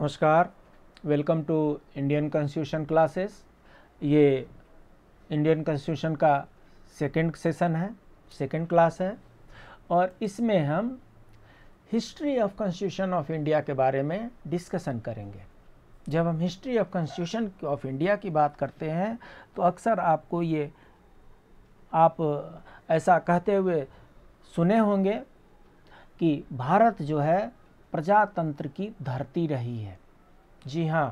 नमस्कार welcome to Indian constitution classes ये Indian constitution का सेकेंड सेशन है सेकेंड क्लास है और इसमें हम history of constitution of India के बारे में डिस्कशन करेंगे जब हम history of constitution of India की बात करते हैं तो अक्सर आपको ये आप ऐसा कहते हुए सुने होंगे कि भारत जो है प्रजातंत्र की धरती रही है जी हाँ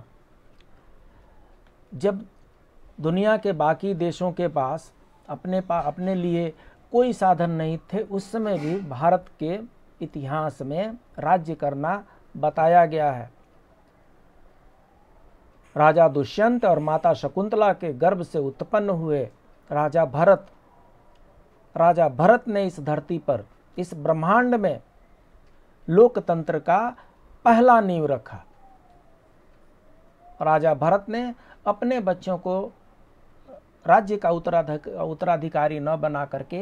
जब दुनिया के बाकी देशों के पास अपने पा अपने लिए कोई साधन नहीं थे उस समय भी भारत के इतिहास में राज्य करना बताया गया है राजा दुष्यंत और माता शकुंतला के गर्भ से उत्पन्न हुए राजा भरत राजा भरत ने इस धरती पर इस ब्रह्मांड में लोकतंत्र का पहला नींव रखा राजा भरत ने अपने बच्चों को राज्य का उत्तराधिक उत्तराधिकारी न बना करके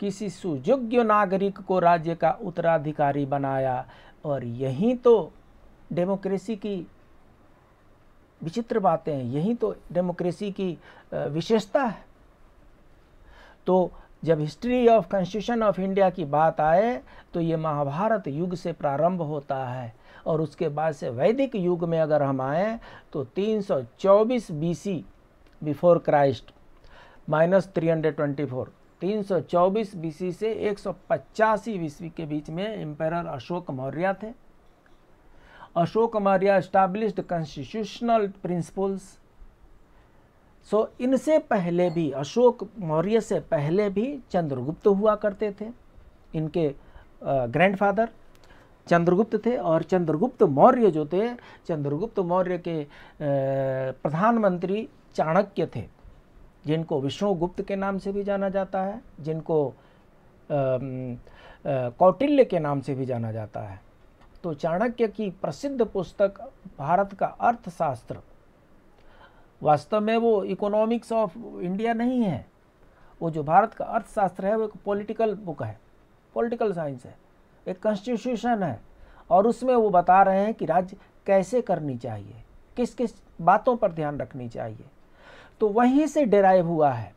किसी सुयोग्य नागरिक को राज्य का उत्तराधिकारी बनाया और यही तो डेमोक्रेसी की विचित्र बातें हैं यही तो डेमोक्रेसी की विशेषता है तो जब history of constitution of India की बात आए तो ये महाभारत युग से प्रारंभ होता है और उसके बाद से वैदिक युग में अगर हम आए तो 324 BC before Christ minus three hundred चौबीस बी सी से एक सौ बीसवी के बीच में एम्पायर अशोक मौर्य थे Ashoka Maurya established constitutional principles so so, इनसे पहले भी अशोक मौर्य से पहले भी चंद्रगुप्त हुआ करते थे इनके ग्रैंडफादर चंद्रगुप्त थे और चंद्रगुप्त मौर्य जो थे चंद्रगुप्त मौर्य के प्रधानमंत्री चाणक्य थे जिनको विष्णुगुप्त के नाम से भी जाना जाता है जिनको कौटिल्य के नाम से भी जाना जाता है तो चाणक्य की प्रसिद्ध पुस्तक भारत का अर्थशास्त्र वास्तव में वो इकोनॉमिक्स ऑफ इंडिया नहीं है वो जो भारत का अर्थशास्त्र है वो एक पॉलिटिकल बुक है पॉलिटिकल साइंस है एक कॉन्स्टिट्यूशन है और उसमें वो बता रहे हैं कि राज्य कैसे करनी चाहिए किस किस बातों पर ध्यान रखनी चाहिए तो वहीं से डेराइव हुआ है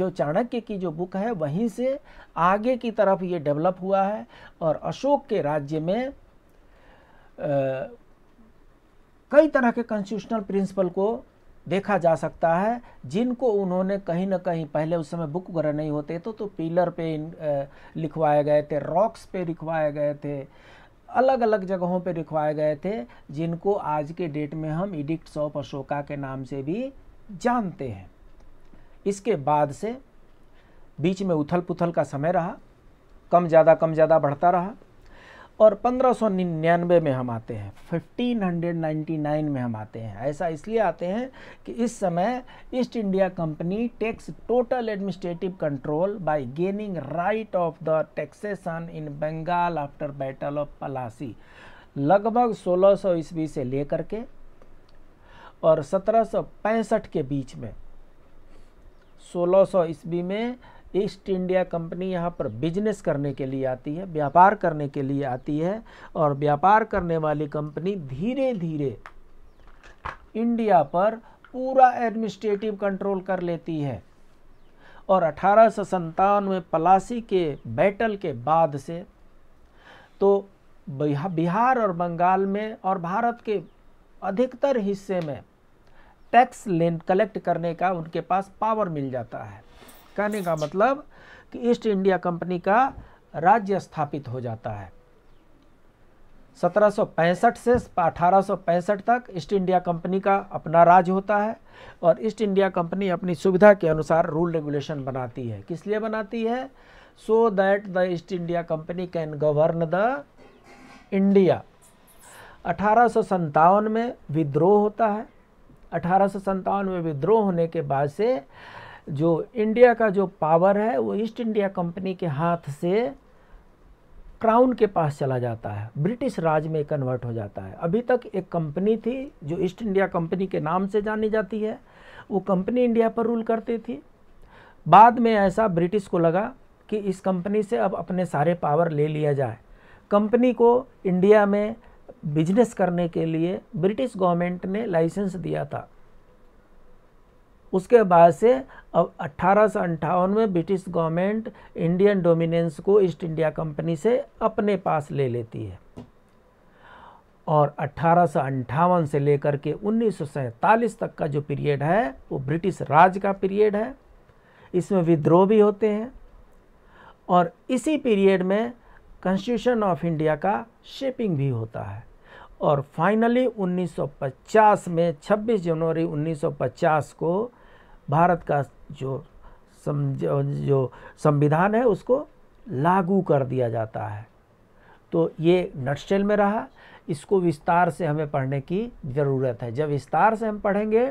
जो चाणक्य की जो बुक है वहीं से आगे की तरफ ये डेवलप हुआ है और अशोक के राज्य में आ, कई तरह के कॉन्स्टिट्यूशनल प्रिंसिपल को देखा जा सकता है जिनको उन्होंने कहीं ना कहीं पहले उस समय बुक वगैरह नहीं होते तो तो पिलर पे लिखवाए गए थे रॉक्स पे लिखवाए गए थे अलग अलग जगहों पे लिखवाए गए थे जिनको आज के डेट में हम इडिक्ट ऑफ अशोका के नाम से भी जानते हैं इसके बाद से बीच में उथल पुथल का समय रहा कम ज़्यादा कम ज़्यादा बढ़ता रहा और 1599 में हम आते हैं 1599 में हम आते हैं ऐसा इसलिए आते हैं कि इस समय East India company takes total administrative control by gaining right of the taxation in Bengal after battle of Plassey लगभग 1600 सौ ईस्वी से लेकर के और 1765 के बीच में 1600 सौ ईस्वी में ईस्ट इंडिया कंपनी यहाँ पर बिजनेस करने के लिए आती है व्यापार करने के लिए आती है और व्यापार करने वाली कंपनी धीरे धीरे इंडिया पर पूरा एडमिनिस्ट्रेटिव कंट्रोल कर लेती है और अठारह में पलासी के बैटल के बाद से तो बिहार और बंगाल में और भारत के अधिकतर हिस्से में टैक्स लेन कलेक्ट करने का उनके पास पावर मिल जाता है कहने का मतलब कि ईस्ट इंडिया कंपनी का राज्य स्थापित हो जाता है 1765 से 1865 तक ईस्ट इंडिया कंपनी का अपना राज होता है और ईस्ट इंडिया कंपनी अपनी सुविधा के अनुसार रूल रेगुलेशन बनाती है किस लिए बनाती है so that the East India company can govern the India अठारह में विद्रोह होता है अठारह में विद्रोह होने के बाद से जो इंडिया का जो पावर है वो ईस्ट इंडिया कंपनी के हाथ से क्राउन के पास चला जाता है ब्रिटिश राज में कन्वर्ट हो जाता है अभी तक एक कंपनी थी जो ईस्ट इंडिया कंपनी के नाम से जानी जाती है वो कंपनी इंडिया पर रूल करती थी बाद में ऐसा ब्रिटिश को लगा कि इस कंपनी से अब अपने सारे पावर ले लिया जाए कंपनी को इंडिया में बिजनेस करने के लिए ब्रिटिश गवर्नमेंट ने लाइसेंस दिया था उसके बाद से अब अट्ठारह में ब्रिटिश गवर्नमेंट इंडियन डोमिनेंस को ईस्ट इंडिया कंपनी से अपने पास ले लेती है और अट्ठारह से लेकर के उन्नीस तक का जो पीरियड है वो ब्रिटिश राज का पीरियड है इसमें विद्रोह भी होते हैं और इसी पीरियड में कॉन्स्टिट्यूशन ऑफ इंडिया का शेपिंग भी होता है और फाइनली 1950 में 26 जनवरी 1950 को भारत का जो समझ जो संविधान है उसको लागू कर दिया जाता है तो ये नटशेल में रहा इसको विस्तार से हमें पढ़ने की ज़रूरत है जब विस्तार से हम पढ़ेंगे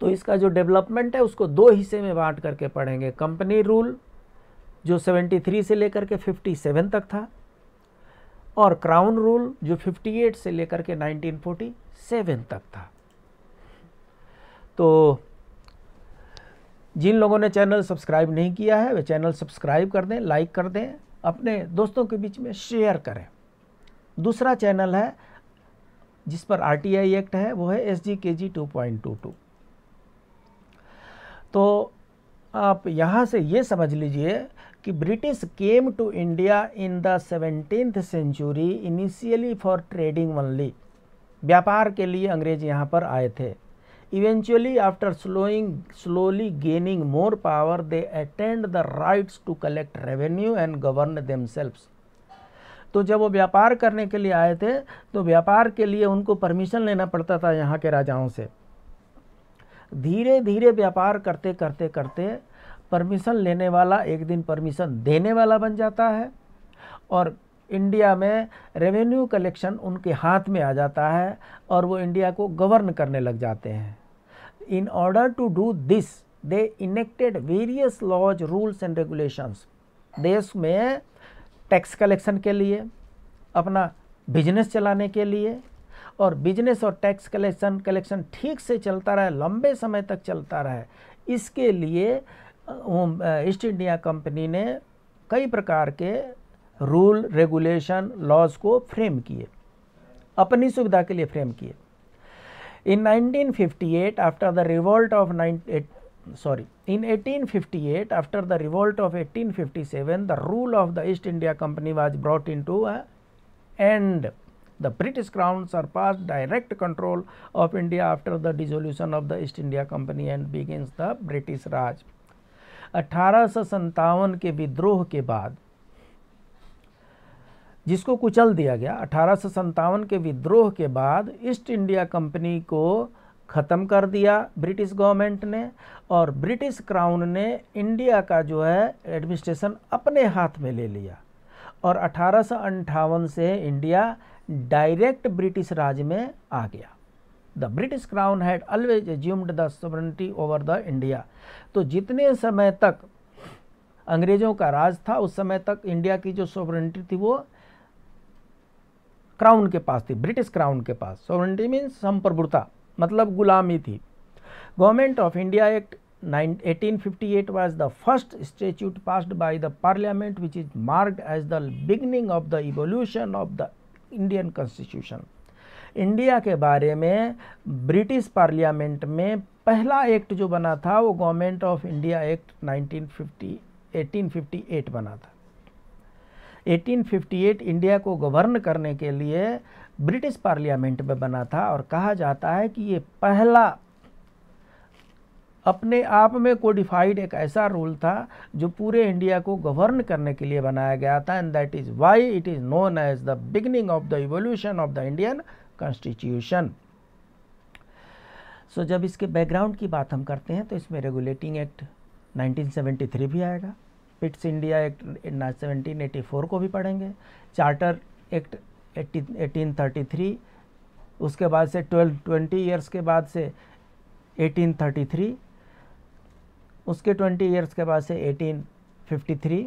तो इसका जो डेवलपमेंट है उसको दो हिस्से में बांट करके पढ़ेंगे कंपनी रूल जो 73 से लेकर के 57 तक था और क्राउन रूल जो 58 से लेकर के 1947 तक था तो जिन लोगों ने चैनल सब्सक्राइब नहीं किया है वे चैनल सब्सक्राइब कर दें लाइक कर दें अपने दोस्तों के बीच में शेयर करें दूसरा चैनल है जिस पर आर टी आई एक्ट है वो है S G K G two point two two तो आप यहाँ से ये समझ लीजिए कि British came to India in the seventeenth century initially for trading only व्यापार के लिए अंग्रेज यहाँ पर आए थे Eventually, after slowing, slowly gaining more power, they attained the rights to collect revenue and govern themselves. तो जब वो व्यापार करने के लिए आए थे तो व्यापार के लिए उनको परमिशन लेना पड़ता था यहाँ के राजाओं से धीरे धीरे व्यापार करते करते करते परमिशन लेने वाला एक दिन परमिशन देने वाला बन जाता है और इंडिया में रेवेन्यू कलेक्शन उनके हाथ में आ जाता है और वो इंडिया को गवर्न करने लग जाते हैं In order to do this, they enacted various laws, rules and regulations. देश में टैक्स कलेक्शन के लिए अपना बिजनेस चलाने के लिए और बिजनेस और टैक्स कलेक्शन कलेक्शन ठीक से चलता रहे लंबे समय तक चलता रहे इसके लिए ईस्ट इंडिया कंपनी ने कई प्रकार के रूल रेगुलेशन लॉज को फ्रेम किए अपनी सुविधा के लिए फ्रेम किए In 1958, after the revolt of 19, sorry, in 1858, after the revolt of 1857, the rule of the East India Company was brought into a end. The British Crown surpassed direct control of India after the dissolution of the East India Company and begins the British Raj. 1857 के विद्रोह के बाद जिसको कुचल दिया गया अठारह के विद्रोह के बाद ईस्ट इंडिया कंपनी को ख़त्म कर दिया ब्रिटिश गवर्नमेंट ने और ब्रिटिश क्राउन ने इंडिया का जो है एडमिनिस्ट्रेशन अपने हाथ में ले लिया और अठारह से इंडिया डायरेक्ट ब्रिटिश राज में आ गया the British crown had always assumed the sovereignty over the India तो जितने समय तक अंग्रेज़ों का राज था उस समय तक इंडिया की जो सोवरेंटी थी वो क्राउन के पास थी ब्रिटिश क्राउन के पास सोवरेंटी मीन्स संप्रभुता मतलब गुलामी थी government of India act 1858 was the first statute passed by the parliament which is marked as the beginning of the evolution of the Indian constitution India के बारे में ब्रिटिश पार्लियामेंट में पहला एक्ट जो बना था वो गवर्नमेंट ऑफ इंडिया एक्ट 1950 1858 बना था 1858 इंडिया को गवर्न करने के लिए ब्रिटिश पार्लियामेंट में बना था और कहा जाता है कि ये पहला अपने आप में कोडिफाइड एक ऐसा रूल था जो पूरे इंडिया को गवर्न करने के लिए बनाया गया था and that is why it is known as the beginning of the evolution of the Indian constitution so जब इसके बैकग्राउंड की बात हम करते हैं तो इसमें रेगुलेटिंग एक्ट 1973 भी आएगा Pitt's India act seventeen eighty four को भी पढ़ेंगे charter act eighteen thirty three उसके बाद से ट्वेल्व ट्वेंटी ईयर्स के बाद से एटीन थर्टी थ्री उसके ट्वेंटी ईयर्स के बाद से eighteen fifty three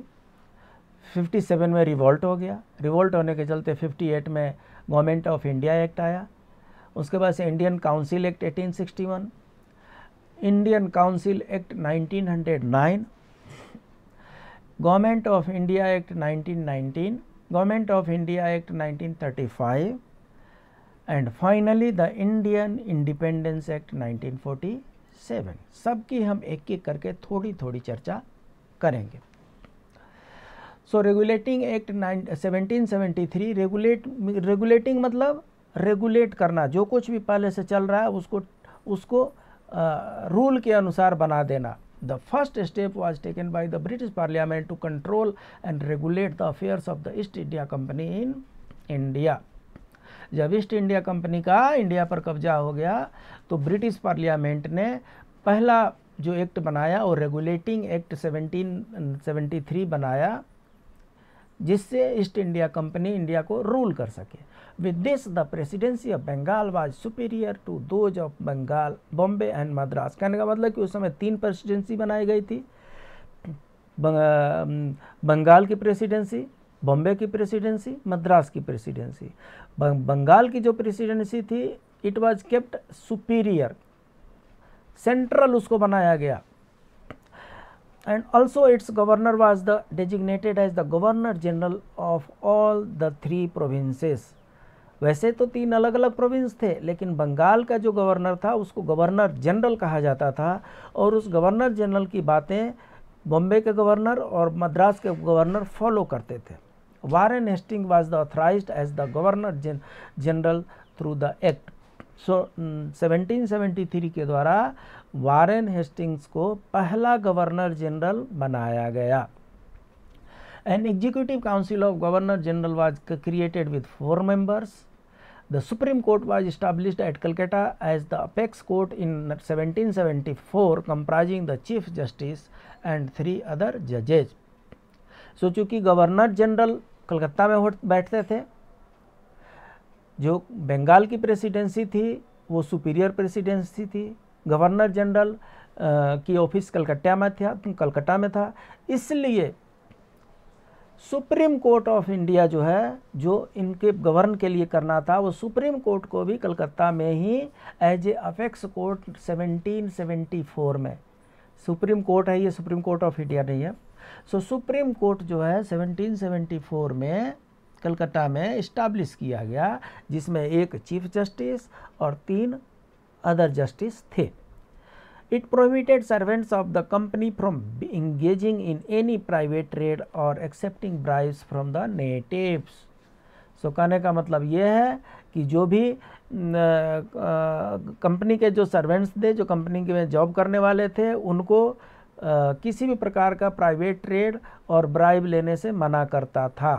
fifty seven में रिवोल्ट हो गया रिवोल्ट होने के चलते फिफ्टी एट में गवर्नमेंट ऑफ इंडिया एक्ट आया उसके बाद से Indian council act eighteen sixty one Indian council act nineteen hundred nine government of India act 1919 government of India act 1935 and finally the Indian independence act 1947 सबकी हम एक एक करके थोड़ी थोड़ी चर्चा करेंगे so regulating act 1773 regulate regulating मतलब रेगुलेट करना जो कुछ भी पहले से चल रहा है उसको उसको रूल के अनुसार बना देना The first step was taken by the British Parliament to control and regulate the affairs of the East India Company in India. जब ईस्ट इंडिया कंपनी का इंडिया पर कब्जा हो गया तो ब्रिटिश पार्लियामेंट ने पहला जो एक्ट बनाया और रेगुलेटिंग एक्ट 1773 बनाया जिससे ईस्ट इंडिया कंपनी इंडिया को रूल कर सके With this, the presidency of Bengal was superior to those of Bengal, Bombay and Madras. कहने का मतलब कि उस समय तीन प्रेसिडेंसी बनाई गई थी बंगाल की प्रेसिडेंसी बॉम्बे की प्रेसिडेंसी मद्रास की प्रेसिडेंसी बंगाल की जो प्रेसिडेंसी थी it was kept superior central उसको बनाया गया and also its governor was the designated as the governor general of all the three provinces वैसे तो तीन अलग अलग प्रोविंस थे लेकिन बंगाल का जो गवर्नर था उसको गवर्नर जनरल कहा जाता था और उस गवर्नर जनरल की बातें बॉम्बे के गवर्नर और मद्रास के गवर्नर फॉलो करते थे Warren Hastings was the authorise as the governor general through the act so seventeen seventy three के द्वारा वारेन हेस्टिंग्स को पहला गवर्नर जनरल बनाया गया an executive council of governor general was created with four members The Supreme Court was established at Calcutta as the apex court in 1774 comprising the Chief Justice and three other judges. So so, चूँकि governor general Calcutta baithte the jo bengal ki presidency thi wo superior presidency thi governor general uh, ki office calcutta mein tha Calcutta mein tha isliye supreme court of India जो है जो इनके govern के लिए करना था वो सुप्रीम कोर्ट को भी कलकत्ता में ही एज ए अफेक्स कोर्ट 1774 में सुप्रीम कोर्ट है ये सुप्रीम कोर्ट ऑफ इंडिया नहीं है सो सुप्रीम कोर्ट जो है 1774 में कलकत्ता में इस्टाब्लिश किया गया जिसमें एक चीफ जस्टिस और तीन अदर जस्टिस थे It prohibited servants of the company from engaging in any private trade or accepting bribes from the natives. So so, कहने का मतलब ये है कि जो भी कंपनी के जो सर्वेंट्स थे जो कंपनी में जॉब करने वाले थे उनको आ, किसी भी प्रकार का प्राइवेट ट्रेड और ब्राइब लेने से मना करता था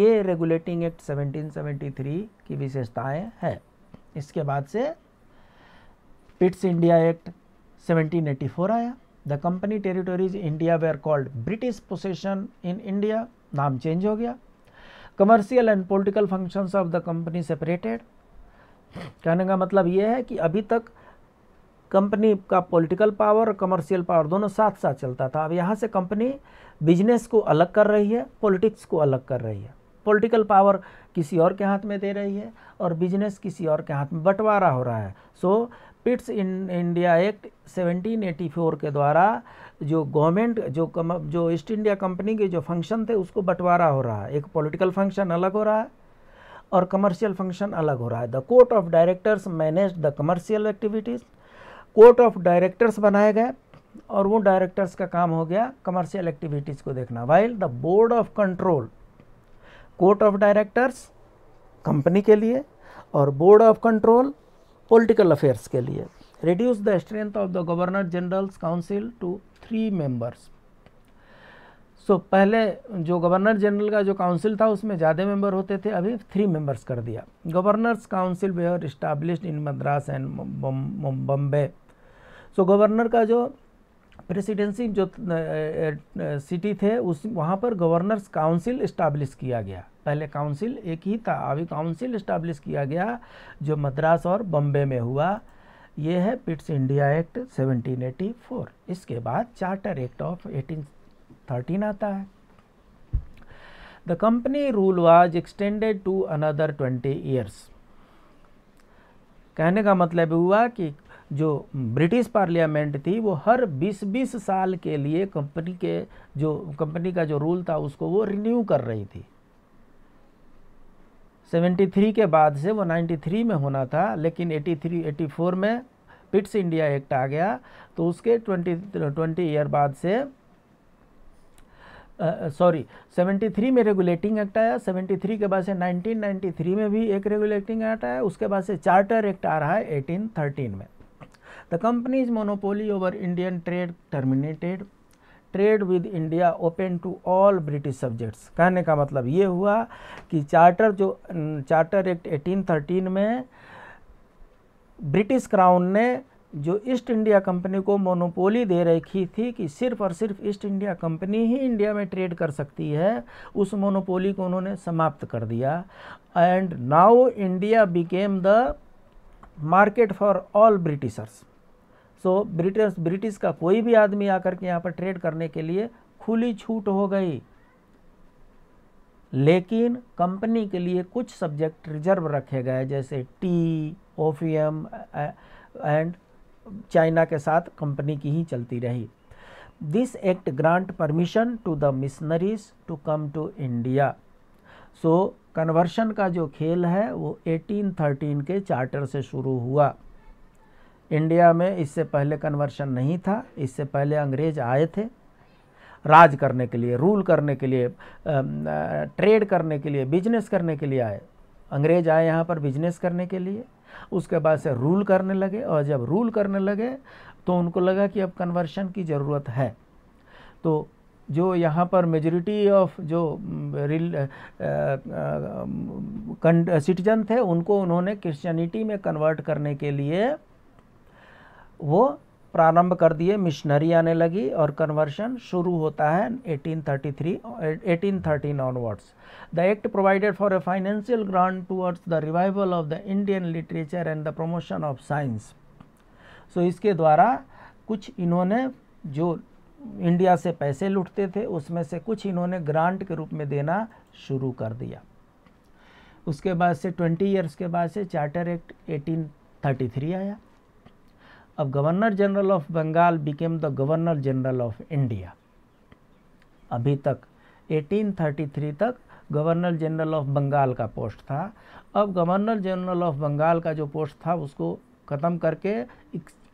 ये रेगुलेटिंग एक्ट 1773 की विशेषताएं हैं इसके बाद से पिट्स इंडिया एक्ट 1784 आया the company territories India were called British possession in India नाम चेंज हो गया commercial and political functions of the company separated कहने का मतलब ये है कि अभी तक कंपनी का पॉलिटिकल पावर और कमर्शियल पावर दोनों साथ साथ चलता था अब यहाँ से कंपनी बिजनेस को अलग कर रही है पॉलिटिक्स को अलग कर रही है पॉलिटिकल पावर किसी और के हाथ में दे रही है और बिजनेस किसी और के हाथ में बंटवारा हो रहा है सो पिट्स इन इंडिया एक्ट 1784 के द्वारा जो गवर्नमेंट जो कम जो ईस्ट इंडिया कंपनी के जो फंक्शन थे उसको बंटवारा हो रहा है एक पॉलिटिकल फंक्शन अलग हो रहा है और कमर्शियल फंक्शन अलग हो रहा है the court of directors manage the commercial activities court of directors बनाए गए और वो डायरेक्टर्स का काम हो गया कमर्शियल एक्टिविटीज़ को देखना while the board of control court of directors company के लिए और board of control political affairs के लिए reduce the strength of the governor general's council to three members so पहले जो गवर्नर जनरल का जो काउंसिल था उसमें ज़्यादा मेंबर होते थे अभी थ्री मेंबर्स कर दिया governor's council were establish in Madras and Bombay so governor का जो प्रेसिडेंसी जो सिटी थे उस वहाँ पर गवर्नर्स काउंसिल इस्टाब्लिश किया गया पहले काउंसिल एक ही था अभी काउंसिल इस्टाब्लिश किया गया जो मद्रास और बम्बे में हुआ ये है पिट्स इंडिया एक्ट 1784 इसके बाद चार्टर एक्ट ऑफ 1813 आता है the company rule was extended to another 20 years कहने का मतलब हुआ कि जो ब्रिटिश पार्लियामेंट थी वो हर 20-20 साल के लिए कंपनी के जो कंपनी का जो रूल था उसको वो रिन्यू कर रही थी 73 के बाद से वो 93 में होना था लेकिन 83 84 में पिट्स इंडिया एक्ट आ गया तो उसके 20 20 ईयर बाद से सॉरी uh, 73 में रेगुलेटिंग एक्ट आया 73 के बाद से 1993 में भी एक रेगुलेटिंग एक्ट आया उसके बाद से चार्टर एक्ट आ रहा है 1813 में The company's monopoly over Indian trade terminated. Trade with India open to all British subjects कहने का मतलब ये हुआ कि चार्टर जो चार्टर एक्ट 1813 में ब्रिटिश क्राउन ने जो ईस्ट इंडिया कंपनी को मोनोपोली दे रखी थी कि सिर्फ और सिर्फ ईस्ट इंडिया कंपनी ही इंडिया में ट्रेड कर सकती है उस मोनोपोली को उन्होंने समाप्त कर दिया and now India became the market for all Britishers so British British का कोई भी आदमी आकर के यहाँ पर ट्रेड करने के लिए खुली छूट हो गई लेकिन कंपनी के लिए कुछ सब्जेक्ट रिजर्व रखे गए जैसे टी ओफियम एंड चाइना के साथ कंपनी की ही चलती रही this act grant permission to the missionaries to come to India so conversion का जो खेल है वो 1813 के चार्टर से शुरू हुआ इंडिया में इससे पहले कन्वर्शन नहीं था इससे पहले अंग्रेज आए थे राज करने के लिए रूल करने के लिए ट्रेड करने के लिए बिजनेस करने के लिए आए अंग्रेज आए यहाँ पर बिजनेस करने के लिए उसके बाद से रूल करने लगे और जब रूल करने लगे तो उनको लगा कि अब कन्वर्शन की ज़रूरत है तो जो यहाँ पर मेजोरिटी ऑफ जो सिटीजन थे उनको उन्होंने क्रिश्चियनिटी में कन्वर्ट करने के लिए वो प्रारंभ कर दिए मिशनरी आने लगी और कन्वर्शन शुरू होता है 1833 1813 onwards the act provided for a financial grant towards the revival of the Indian literature and the promotion of science so इसके द्वारा कुछ इन्होंने जो इंडिया से पैसे लुटते थे उसमें से कुछ इन्होंने ग्रांट के रूप में देना शुरू कर दिया उसके बाद से 20 इयर्स के बाद से चार्टर एक्ट 1833 आया अब governor general of Bengal became the governor general of India अभी तक 1833 तक गवर्नर जनरल ऑफ बंगाल का पोस्ट था अब गवर्नर जनरल ऑफ बंगाल का जो पोस्ट था उसको ख़त्म करके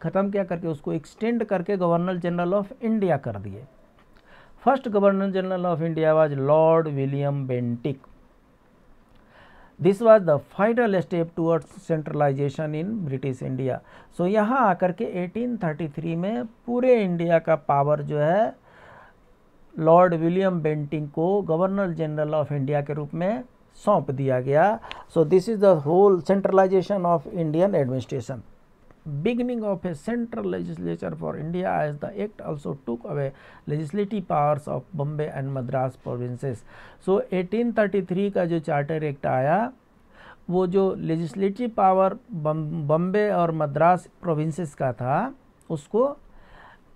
ख़त्म क्या करके उसको एक्सटेंड करके गवर्नर जनरल ऑफ इंडिया कर दिए first governor general of India was lord William Bentinck this was the final step towards centralisation in British India so यहाँ आकर के 1833 में पूरे इंडिया का पावर जो है लॉर्ड विलियम बेंटिंग को गवर्नर जनरल ऑफ इंडिया के रूप में सौंप दिया गया so this is the whole centralisation of Indian administration beginning of a central legislature for India as the act also took away legislative powers of Bombay and Madras provinces. So 1833 का जो charter act आया वो जो legislative power Bombay और Madras provinces का था उसको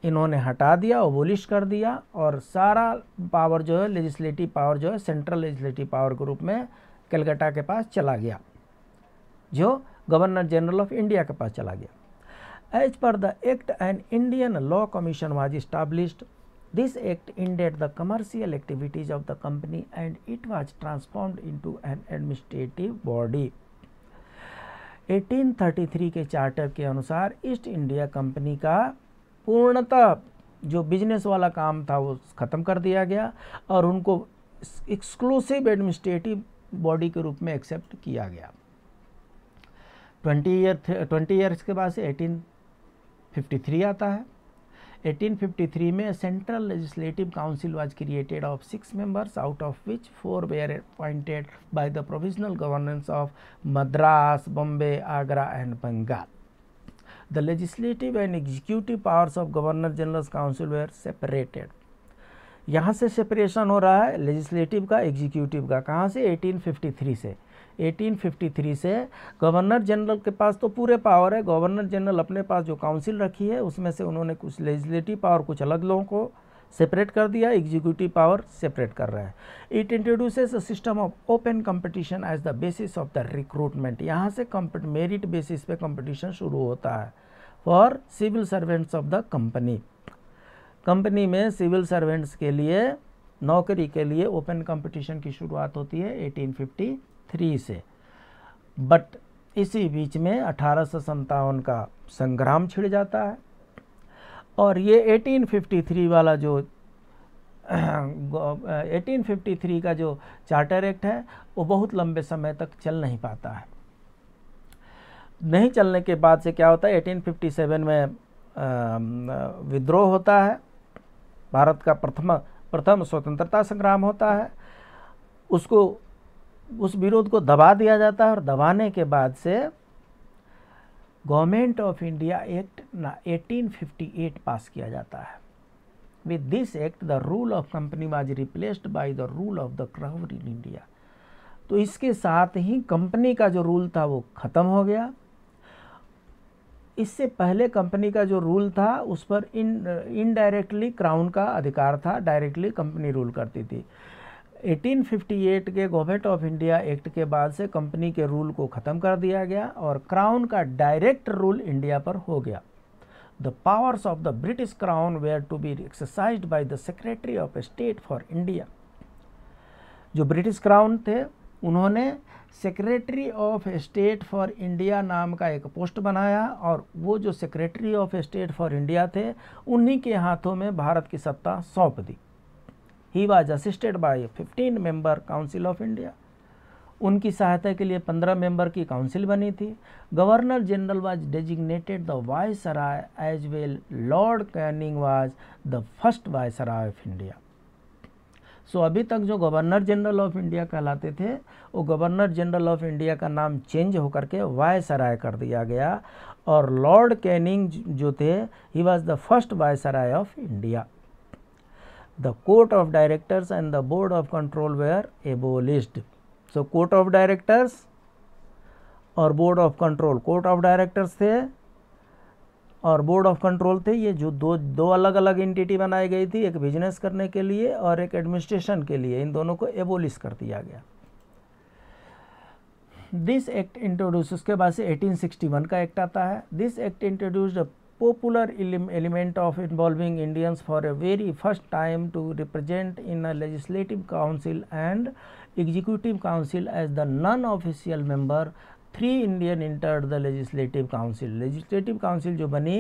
इन्होंने हटा दिया ओबोलिश कर दिया और सारा पावर जो है लेजिस्लेटिव पावर जो है सेंट्रल लेजिस्लेटिव पावर के रूप में कलकत्ता के पास चला गया जो गवर्नर जनरल ऑफ इंडिया के पास चला गया As per the Act, an Indian Law Commission was established. This Act ended the commercial activities of the company and it was transformed into an administrative body. 1833 के charter के अनुसार east India company का पूर्णतः जो business वाला काम था वो ख़त्म कर दिया गया और उनको एक्सक्लूसिव एडमिनिस्ट्रेटिव बॉडी के रूप में एक्सेप्ट किया गया ट्वेंटी ईयर ट्वेंटी ईयर्स के बाद से एटीन 1853 आता है 1853 में central legislative council was created of six members out of which four were appointed by the provisional governance of Madras Bombay Agra and Bengal the legislative and executive powers of governor general's council were separated यहाँ से separation हो रहा है legislative का executive का कहाँ से 1853 से 1853 से गवर्नर जनरल के पास तो पूरे पावर है गवर्नर जनरल अपने पास जो काउंसिल रखी है उसमें से उन्होंने कुछ लेजिस्लेटिव पावर कुछ अलग लोगों को सेपरेट कर दिया एग्जीक्यूटिव पावर सेपरेट कर रहा है it introduces a system of open competition as the basis of the recruitment यहाँ से मेरिट बेसिस पे कंपटीशन शुरू होता है for civil servants of the company company में सिविल सर्वेंट्स के लिए नौकरी के लिए ओपन कंपटीशन की शुरुआत होती है 1853 थ्री से बट इसी बीच में अठारह का संग्राम छिड़ जाता है और ये 1853 वाला जो 1853 का जो चार्टर एक्ट है वो बहुत लंबे समय तक चल नहीं पाता है नहीं चलने के बाद से क्या होता है 1857 में विद्रोह होता है भारत का प्रथम प्रथम स्वतंत्रता संग्राम होता है उसको उस विरोध को दबा दिया जाता है और दबाने के बाद से गवर्नमेंट ऑफ इंडिया एक्ट ना 1858 पास किया जाता है with this act the rule of company was replaced by the rule of the crown in India तो इसके साथ ही कंपनी का जो रूल था वो ख़त्म हो गया इससे पहले कंपनी का जो रूल था उस पर इन इनडायरेक्टली क्राउन का अधिकार था डायरेक्टली कंपनी रूल करती थी 1858 के गवर्नमेंट ऑफ इंडिया एक्ट के बाद से कंपनी के रूल को ख़त्म कर दिया गया और क्राउन का डायरेक्ट रूल इंडिया पर हो गया the powers of the British crown were to be exercise by the secretary of state for India जो ब्रिटिश क्राउन थे उन्होंने secretary of state for India नाम का एक पोस्ट बनाया और वो जो secretary of state for India थे उन्हीं के हाथों में भारत की सत्ता सौंप दी he was assisted by fifteen member council of India उनकी सहायता के लिए पंद्रह मेंबर की काउंसिल बनी थी governor general was designated the viceroy as well lord Canning was the first viceroy of India so अभी तक जो गवर्नर जनरल ऑफ इंडिया कहलाते थे वो गवर्नर जनरल ऑफ इंडिया का नाम चेंज होकर के वाइस कर दिया गया और लॉर्ड कैनिंग जो थे he was the first vice of India the court of directors and the board of control were abolished so court of directors और board of control court of directors थे और board of control थे ये जो दो दो अलग अलग एंटिटी बनाई गई थी एक बिजनेस करने के लिए और एक एडमिनिस्ट्रेशन के लिए इन दोनों को एबोलिश कर दिया गया दिस एक्ट इंट्रोड्यूस उसके बाद से 1861 का एक्ट आता है this act introduced popular element of involving Indians for a very first time to represent in a legislative council and executive council as the non-official member three indian entered the legislative council legislative council jo bani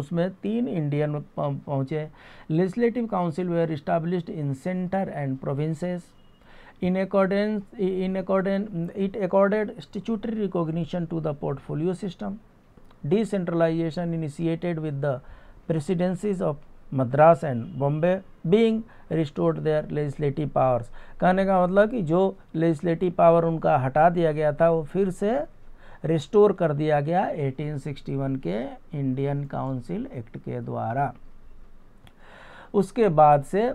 usme teen indian pahunche legislative council were established in center and provinces in accordance in accordance it accorded statutory recognition to the portfolio system decentralization initiated with the presidencies of Madras and Bombay being restored their legislative powers कहने का मतलब कि जो legislative power उनका हटा दिया गया था वो फिर से रिस्टोर कर दिया गया 1861 के इंडियन काउंसिल एक्ट के द्वारा उसके बाद से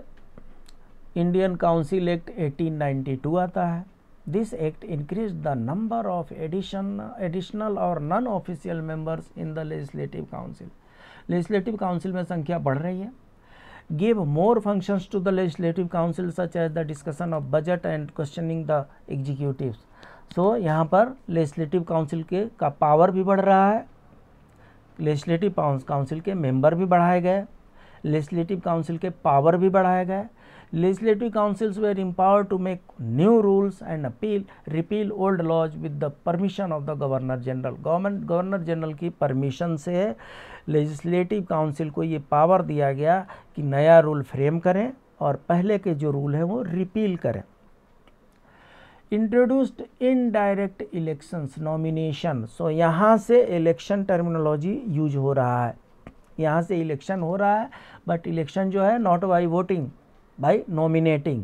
इंडियन काउंसिल एक्ट 1892 आता है This act increased the number of addition, additional or non-official members in the legislative council. Legislative council mein sankhya badh rahi hai give more functions to the legislative council such as the discussion of budget and questioning the executives so yahan par legislative council ke ka power bhi badh raha hai legislative council ke member bhi badhaye gaye legislative council ke power bhi badhaye gaye legislative councils were empowered to make new rules and appeal repeal old laws with the permission of the governor general government governor general ki permission se legislative council ko ye power diya gaya ki naya rule frame kare aur pehle ke jo rule hai wo repeal kare introduced in direct elections nomination so यहाँ से election terminology use हो रहा है यहाँ से election हो रहा है बट इलेक्शन जो है not by voting by nominating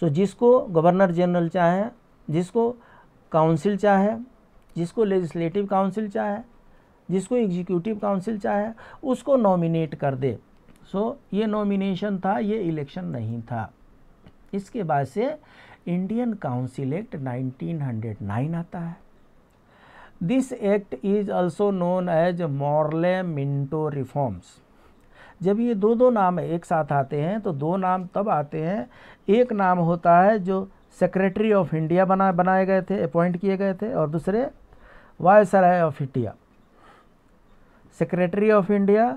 so जिसको गवर्नर जनरल चाहे जिसको काउंसिल चाहे जिसको लेजिस्लेटिव काउंसिल चाहे जिसको एग्जीक्यूटिव काउंसिल चाहे उसको नॉमिनेट कर दे सो so, ये नॉमिनेशन था ये इलेक्शन नहीं था इसके बाद से इंडियन काउंसिल एक्ट 1909 आता है this act is also known as Morley Minto reforms जब ये दो दो नाम एक साथ आते हैं तो दो नाम तब आते हैं एक नाम होता है जो सेक्रेटरी ऑफ इंडिया बना बनाए गए थे अपॉइंट किए गए थे और दूसरे viceroy of India secretary of India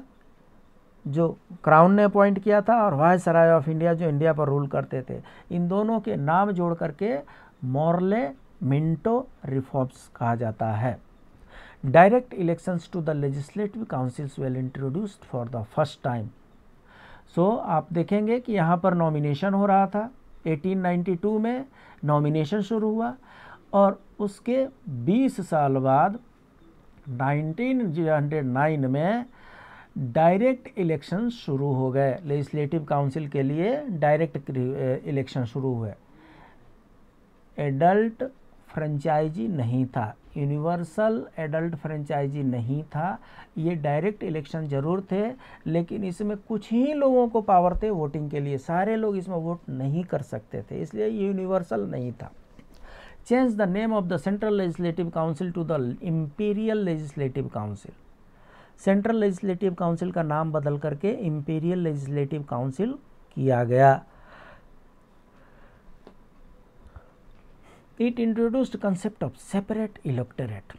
जो क्राउन ने अपॉइंट किया था और वायसराय ऑफ इंडिया जो इंडिया पर रूल करते थे इन दोनों के नाम जोड़ करके मॉर्ले मिंटो रिफॉर्म्स कहा जाता है Direct elections to the legislative councils were introduced for the first time. So aap dekhenge ki yahan par nomination ho raha tha 1892 mein nomination shuru hua aur uske 20 saal baad 1909 mein direct election शुरू हो गए legislative council के लिए direct election शुरू हुए adult franchise नहीं था universal adult franchise नहीं था ये डायरेक्ट इलेक्शन ज़रूर थे लेकिन इसमें कुछ ही लोगों को पावर थे वोटिंग के लिए सारे लोग इसमें वोट नहीं कर सकते थे इसलिए ये यूनिवर्सल नहीं था change the name of the central legislative council to the imperial legislative council central legislative council का नाम बदल करके इम्पीरियल लेजिस्लेटिव काउंसिल किया गया it introduced concept of separate electorate.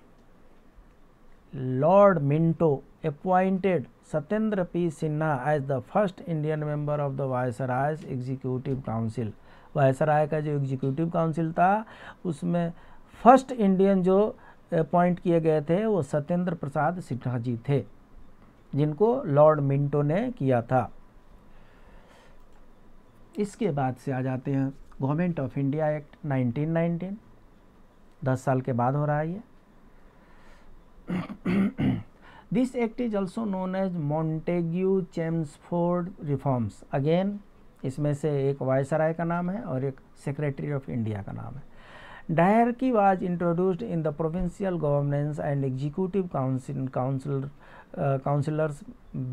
Lord Minto appointed Satendra P. Sinha as the first Indian member of the Viceroy's Executive Council. viceroy ka jo executive council tha usme first indian jo appoint kiye gaye the wo satendra prasad sinha ji the jinko lord minto ne kiya tha इसके बाद से आ जाते हैं government of India act 1919 दस साल के बाद हो रहा है ये this act is also known as Montagu Chelmsford reforms again इसमें से एक वायसराय का नाम है और एक सेक्रेटरी ऑफ इंडिया का नाम है Diarchy was introduced in the provincial governments and executive council, council uh, councillors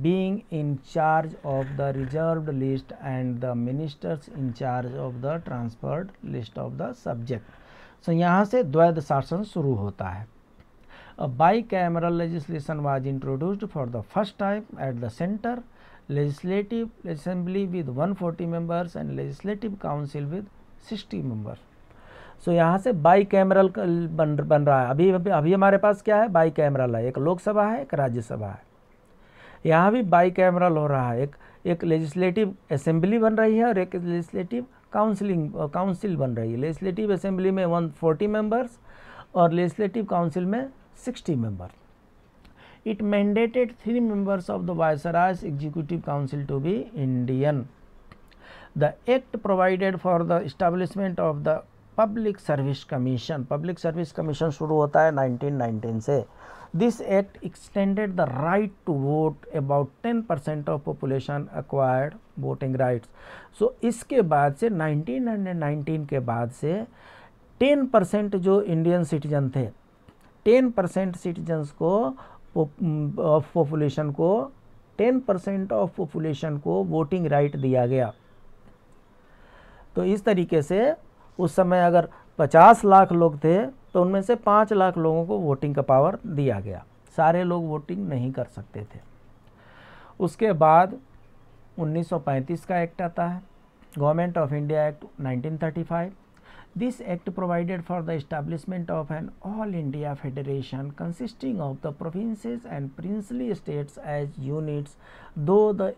being in charge of the reserved list and the ministers in charge of the transferred list of the subject. So यहाँ से द्वैध शासन शुरू होता है A bicameral legislation was introduced for the first time at the center legislative assembly with 140 members and legislative council with 60 members. सो यहाँ से by cameral बन बन रहा है अभी अभी हमारे पास क्या है बाई कैमरल है एक लोकसभा है एक राज्यसभा है यहाँ भी बाई कैमरल हो रहा है एक एक लेजिस्लेटिव असेंबली बन रही है और एक लेजिस्लेटिव काउंसिलिंग काउंसिल बन रही है लेजिस्लेटिव असेंबली में वन फोर्टी मेम्बर्स और लेजिस्लेटिव काउंसिल में sixty member it mandated three members of the viceroy's executive council to be Indian the act provided for the establishment of the public service commission public service commission शुरू होता है 1919 से this act extended the right to vote about 10 percent of population acquired voting rights so इसके बाद से 1919 के बाद से 10 परसेंट जो इंडियन सिटीजन थे 10 परसेंट सिटीजन्स को ऑफ पॉपुलेशन mm, को 10 परसेंट ऑफ पॉपुलेशन को वोटिंग राइट दिया गया तो इस तरीके से उस समय अगर 50 लाख लोग थे तो उनमें से 5 लाख लोगों को वोटिंग का पावर दिया गया सारे लोग वोटिंग नहीं कर सकते थे उसके बाद 1935 का एक्ट आता है government of India act 1935 this act provided for the establishment of an all India federation consisting of the provinces and princely states as units though the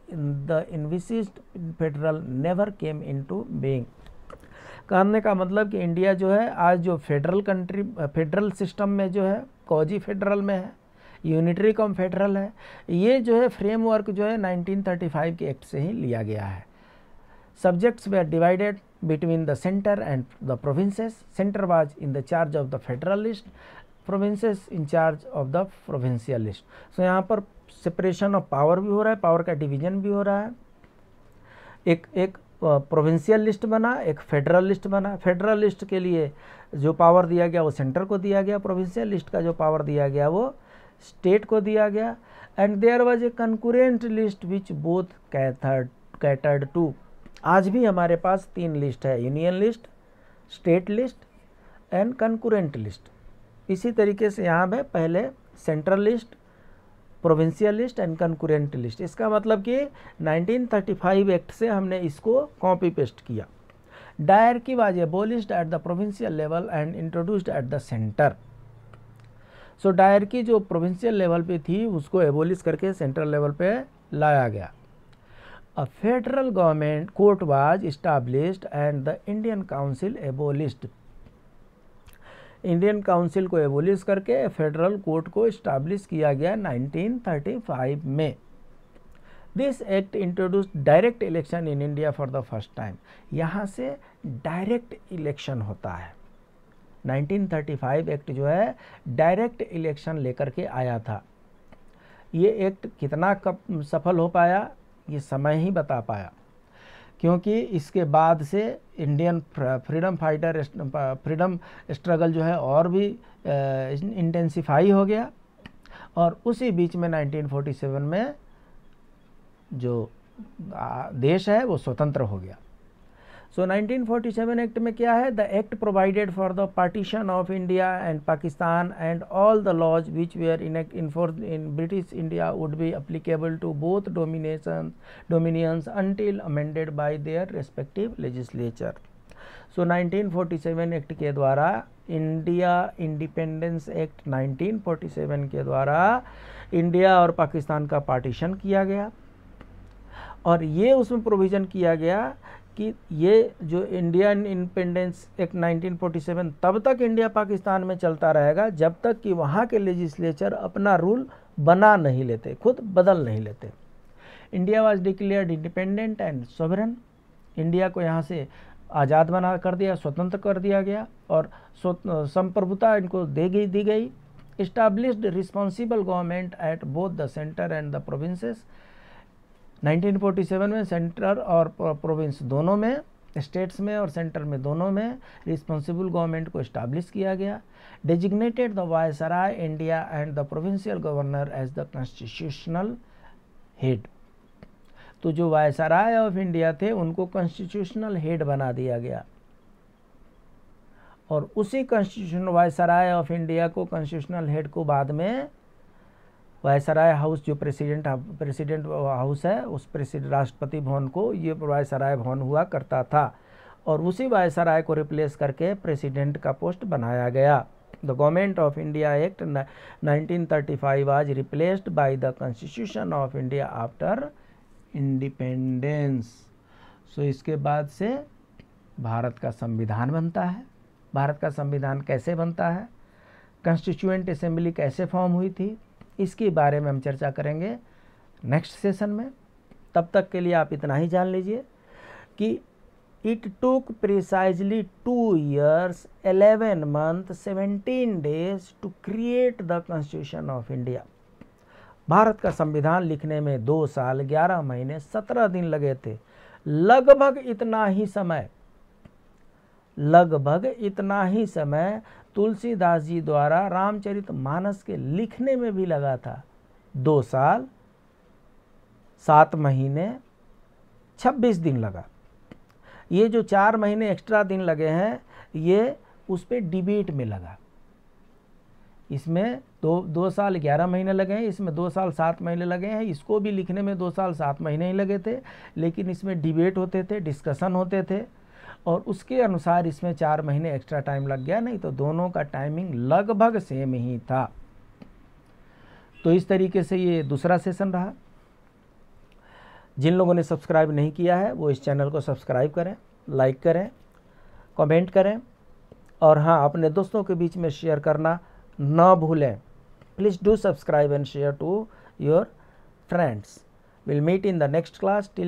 envisaged federal never came into being कहने का मतलब कि India जो है आज जो federal country federal system में जो है कौजी फेडरल में है यूनिटरी कॉम फेडरल है ये जो है फ्रेमवर्क जो है 1935 के एक्ट से ही लिया गया है subjects were divided between the centre and the provinces centre was in the charge of the federal list provinces in charge of the provincial list so यहाँ पर सेपरेशन ऑफ पावर भी हो रहा है पावर का डिवीजन भी हो रहा है एक एक प्रोविंशियल लिस्ट बना एक फेडरल लिस्ट बना फेडरल लिस्ट के लिए जो पावर दिया गया वो सेंटर को दिया गया प्रोविंशियल लिस्ट का जो पावर दिया गया वो स्टेट को दिया गया and there was a concurrent list which both catered catered to आज भी हमारे पास तीन लिस्ट है union list state list and concurrent list इसी तरीके से यहाँ पे पहले central list provincial list and concurrent list इसका मतलब कि 1935 एक्ट से हमने इसको कॉपी पेस्ट किया dyarchy was abolished at the provincial level and introduced at the centre so dyarchy जो प्रोविंशियल लेवल पे थी उसको एबोलिश करके सेंट्रल लेवल पे लाया गया a federal government court was established and the Indian council abolished Indian council को abolish करके फेडरल कोर्ट को इस्टाब्लिश किया गया 1935 में this act introduce direct election in India for the first time यहाँ से डायरेक्ट इलेक्शन होता है 1935 एक्ट जो है डायरेक्ट इलेक्शन लेकर के आया था ये एक्ट कितना कब सफल हो पाया ये समय ही बता पाया क्योंकि इसके बाद से Indian freedom fighter freedom struggle जो है और भी इंटेंसिफाई हो गया और उसी बीच में 1947 में जो देश है वो स्वतंत्र हो गया सो so, 1947 एक्ट में क्या है the act provided for the partition of India and Pakistan and all the laws which were in in force in British India would be applicable to both domination dominions until amended by their respective legislature so 1947 act के द्वारा India independence act 1947 के द्वारा India और पाकिस्तान का partition किया गया और ये उसमें प्रोविज़न किया गया कि ये जो इंडियन इंडिपेंडेंस एक्ट 1947 तब तक इंडिया पाकिस्तान में चलता रहेगा जब तक कि वहाँ के लेजिस्लेचर अपना रूल बना नहीं लेते खुद बदल नहीं लेते India was declared independent and sovereign India को यहाँ से आज़ाद बना कर दिया स्वतंत्र कर दिया गया और संप्रभुता इनको दे गई दी गई established responsible government at both the centre and the provinces 1947 में सेंटर और प्रोविंस दोनों में स्टेट्स में और सेंटर में दोनों में रिस्पॉन्सिबल गवर्नमेंट को इस्टाब्लिश किया गया designated the viceroy India and the provincial governor as the constitutional head तो जो वायसराय ऑफ इंडिया थे उनको कॉन्स्टिट्यूशनल हेड बना दिया गया और उसी कॉन्स्टिट्यूशन वायसराय ऑफ इंडिया को कॉन्स्टिट्यूशनल हेड को बाद में वायसराय हाउस जो प्रेसिडेंट प्रेसिडेंट हाउस है उस प्रेसिडेंट राष्ट्रपति भवन को ये वायसराय भवन हुआ करता था और उसी वायसराय को रिप्लेस करके प्रेसिडेंट का पोस्ट बनाया गया the government of India act 1935 was replaced by the constitution of India after independence so इसके बाद से भारत का संविधान बनता है भारत का संविधान कैसे बनता है कंस्टिट्यूएंट असेंबली कैसे फॉर्म हुई थी इसके बारे में हम चर्चा करेंगे नेक्स्ट सेशन में तब तक के लिए आप इतना ही जान लीजिए कि it took precisely two years eleven month seventeen days to create the constitution of India Bharat का संविधान लिखने में दो साल ग्यारह महीने सत्रह दिन लगे थे लगभग इतना ही समय लगभग इतना ही समय तुलसीदास जी द्वारा रामचरित मानस के लिखने में भी लगा था दो साल सात महीने छब्बीस दिन लगा ये जो चार महीने एक्स्ट्रा दिन लगे हैं ये उस पर डिबेट में लगा इसमें दो दो साल ग्यारह महीने लगे हैं इसमें दो साल सात महीने लगे हैं इसको भी लिखने में दो साल सात महीने ही लगे थे लेकिन इसमें डिबेट होते थे डिस्कशन होते थे और उसके अनुसार इसमें चार महीने एक्स्ट्रा टाइम लग गया नहीं तो दोनों का टाइमिंग लगभग सेम ही था तो इस तरीके से ये दूसरा सेशन रहा जिन लोगों ने सब्सक्राइब नहीं किया है वो इस चैनल को सब्सक्राइब करें लाइक करें कमेंट करें और हाँ अपने दोस्तों के बीच में शेयर करना ना भूलें please do subscribe and share to your friends will meet in the next class till